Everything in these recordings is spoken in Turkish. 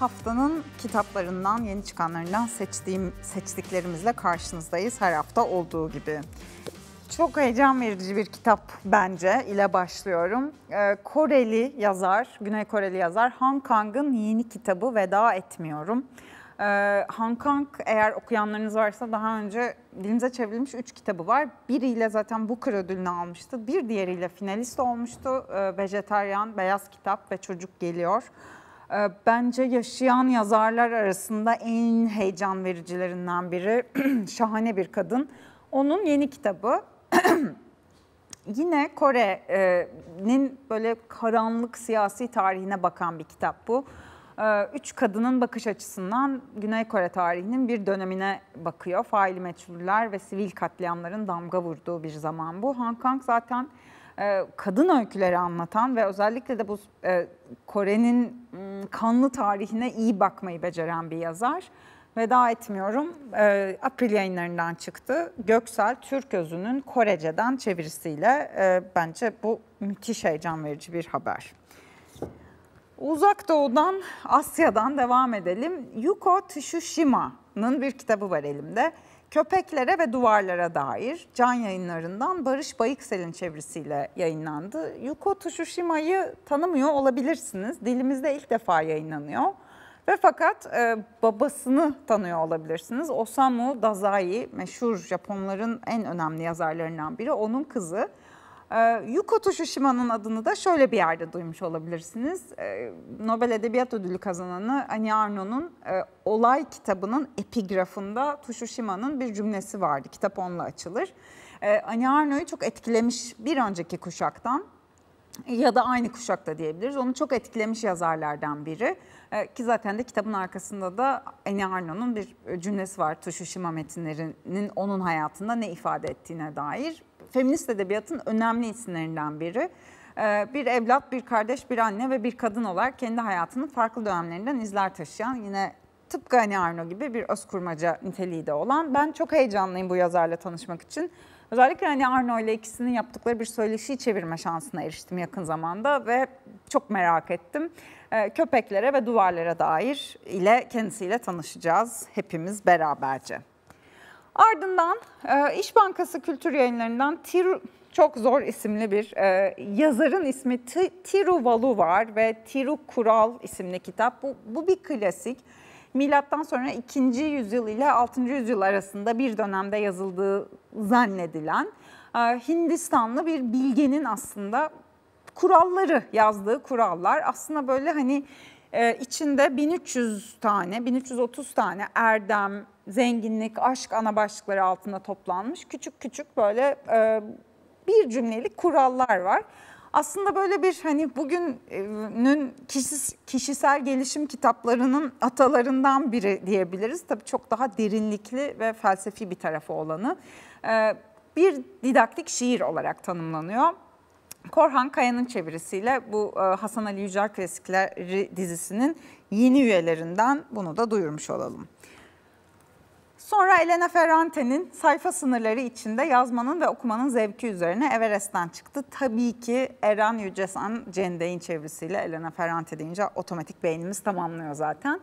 haftanın kitaplarından, yeni çıkanlarından seçtiğim seçtiklerimizle karşınızdayız her hafta olduğu gibi. Çok heyecan verici bir kitap bence ile başlıyorum. Ee, Koreli yazar, Güney Koreli yazar Han Kang'ın yeni kitabı Veda Etmiyorum. Ee, Han Kang eğer okuyanlarınız varsa daha önce dilimize çevrilmiş 3 kitabı var. Biriyle zaten Booker ödülünü almıştı. Bir diğeriyle finalist olmuştu. Ee, Vejetaryen, Beyaz Kitap ve Çocuk Geliyor. Ee, bence yaşayan yazarlar arasında en heyecan vericilerinden biri şahane bir kadın. Onun yeni kitabı yine Kore'nin böyle karanlık siyasi tarihine bakan bir kitap bu. Ee, üç kadının bakış açısından Güney Kore tarihinin bir dönemine bakıyor. Faili meçhuller ve sivil katliamların damga vurduğu bir zaman bu. Hong Kong zaten e, kadın öyküleri anlatan ve özellikle de bu e, Kore'nin ıı, kanlı tarihine iyi bakmayı beceren bir yazar. Veda etmiyorum. E, April yayınlarından çıktı. Göksel Türközü'nün Korece'den çevirisiyle bence bu müthiş heyecan verici bir haber. Uzak Doğu'dan, Asya'dan devam edelim. Yuko Tsushima'nın bir kitabı var elimde. Köpeklere ve duvarlara dair can yayınlarından Barış Bayıksel'in çevirisiyle yayınlandı. Yuko Tsushima'yı tanımıyor olabilirsiniz. Dilimizde ilk defa yayınlanıyor. Ve fakat e, babasını tanıyor olabilirsiniz. Osamu Dazai meşhur Japonların en önemli yazarlarından biri. Onun kızı ee, Yuko Toshishima'nın adını da şöyle bir yerde duymuş olabilirsiniz. Ee, Nobel Edebiyat Ödülü kazananı Annie Arno'nun e, Olay kitabının epigrafında Toshishima'nın bir cümlesi vardı. Kitap onunla açılır. Ee, Annie Arno'yu çok etkilemiş bir önceki kuşaktan ya da aynı kuşakta diyebiliriz. Onu çok etkilemiş yazarlardan biri. Ki zaten de kitabın arkasında da Annie Arno'nun bir cümlesi var. Tuşu metinlerinin onun hayatında ne ifade ettiğine dair feminist edebiyatın önemli isimlerinden biri. Ee, bir evlat, bir kardeş, bir anne ve bir kadın olarak kendi hayatının farklı dönemlerinden izler taşıyan yine tıpkı hani Arno gibi bir özkurmaca niteliği de olan. Ben çok heyecanlıyım bu yazarla tanışmak için. Özellikle hani Arno ile ikisinin yaptıkları bir söyleşiyi çevirme şansına eriştim yakın zamanda ve çok merak ettim. Ee, köpeklere ve duvarlara dair ile kendisiyle tanışacağız hepimiz beraberce. Ardından e, İş Bankası Kültür Yayınları'ndan Tiru, çok zor isimli bir e, yazarın ismi T- Tiru Valu var ve Tiru Kural isimli kitap. Bu, bu bir klasik. Milattan sonra 2. yüzyıl ile 6. yüzyıl arasında bir dönemde yazıldığı zannedilen e, Hindistanlı bir bilgenin aslında kuralları yazdığı kurallar aslında böyle hani e, içinde 1300 tane 1330 tane erdem, zenginlik, aşk ana başlıkları altında toplanmış küçük küçük böyle e, bir cümlelik kurallar var. Aslında böyle bir hani bugünün kişis, kişisel gelişim kitaplarının atalarından biri diyebiliriz. Tabii çok daha derinlikli ve felsefi bir tarafı olanı. E, bir didaktik şiir olarak tanımlanıyor. Korhan Kaya'nın çevirisiyle bu e, Hasan Ali Yücel Klasikleri dizisinin yeni üyelerinden bunu da duyurmuş olalım. Sonra Elena Ferrante'nin sayfa sınırları içinde yazmanın ve okumanın zevki üzerine Everest'ten çıktı. Tabii ki Eren Yücesan Cende'in çevresiyle Elena Ferrante deyince otomatik beynimiz tamamlıyor zaten.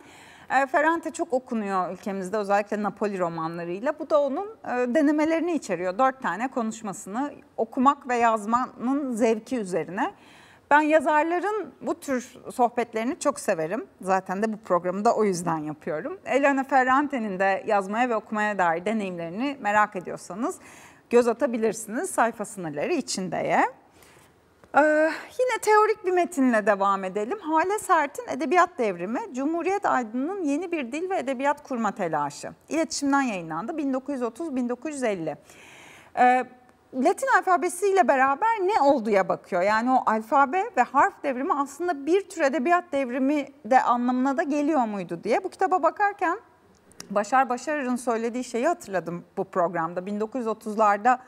Ee, Ferrante çok okunuyor ülkemizde özellikle Napoli romanlarıyla. Bu da onun e, denemelerini içeriyor. Dört tane konuşmasını okumak ve yazmanın zevki üzerine. Ben yazarların bu tür sohbetlerini çok severim. Zaten de bu programı da o yüzden yapıyorum. Elena Ferrante'nin de yazmaya ve okumaya dair deneyimlerini merak ediyorsanız göz atabilirsiniz sayfa sınırları içindeye. Ee, yine teorik bir metinle devam edelim. Hale Sert'in Edebiyat Devrimi, Cumhuriyet Aydın'ın yeni bir dil ve edebiyat kurma telaşı. İletişimden yayınlandı 1930-1950. Ee, Latin alfabesiyle beraber ne olduya bakıyor. Yani o alfabe ve harf devrimi aslında bir tür edebiyat devrimi de anlamına da geliyor muydu diye. Bu kitaba bakarken Başar Başarır'ın söylediği şeyi hatırladım bu programda. 1930'larda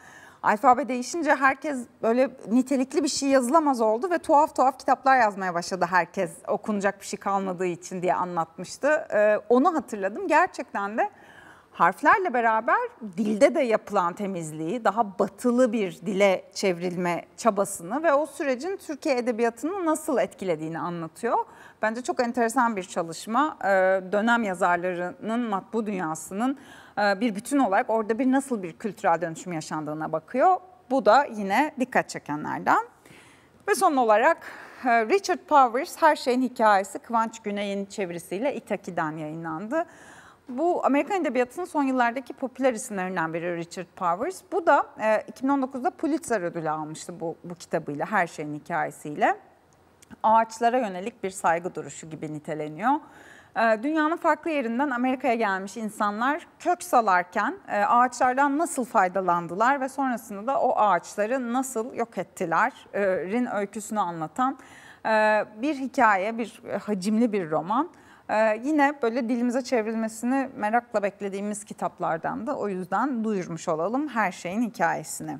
alfabe değişince herkes böyle nitelikli bir şey yazılamaz oldu ve tuhaf tuhaf kitaplar yazmaya başladı herkes okunacak bir şey kalmadığı için diye anlatmıştı. Ee, onu hatırladım. Gerçekten de harflerle beraber dilde de yapılan temizliği, daha batılı bir dile çevrilme çabasını ve o sürecin Türkiye edebiyatını nasıl etkilediğini anlatıyor. Bence çok enteresan bir çalışma. Ee, dönem yazarlarının matbu dünyasının e, bir bütün olarak orada bir nasıl bir kültürel dönüşüm yaşandığına bakıyor. Bu da yine dikkat çekenlerden. Ve son olarak e, Richard Powers Her Şeyin Hikayesi Kıvanç Güney'in çevirisiyle İtaki'den yayınlandı. Bu Amerikan Edebiyatı'nın son yıllardaki popüler isimlerinden biri Richard Powers. Bu da e, 2019'da Pulitzer ödülü almıştı bu, bu kitabıyla, Her Şeyin Hikayesiyle. Ağaçlara yönelik bir saygı duruşu gibi niteleniyor. E, dünyanın farklı yerinden Amerika'ya gelmiş insanlar kök salarken e, ağaçlardan nasıl faydalandılar ve sonrasında da o ağaçları nasıl yok ettilerin E, öyküsünü anlatan e, bir hikaye, bir e, hacimli bir roman. Ee, yine böyle dilimize çevrilmesini merakla beklediğimiz kitaplardan da o yüzden duyurmuş olalım her şeyin hikayesini.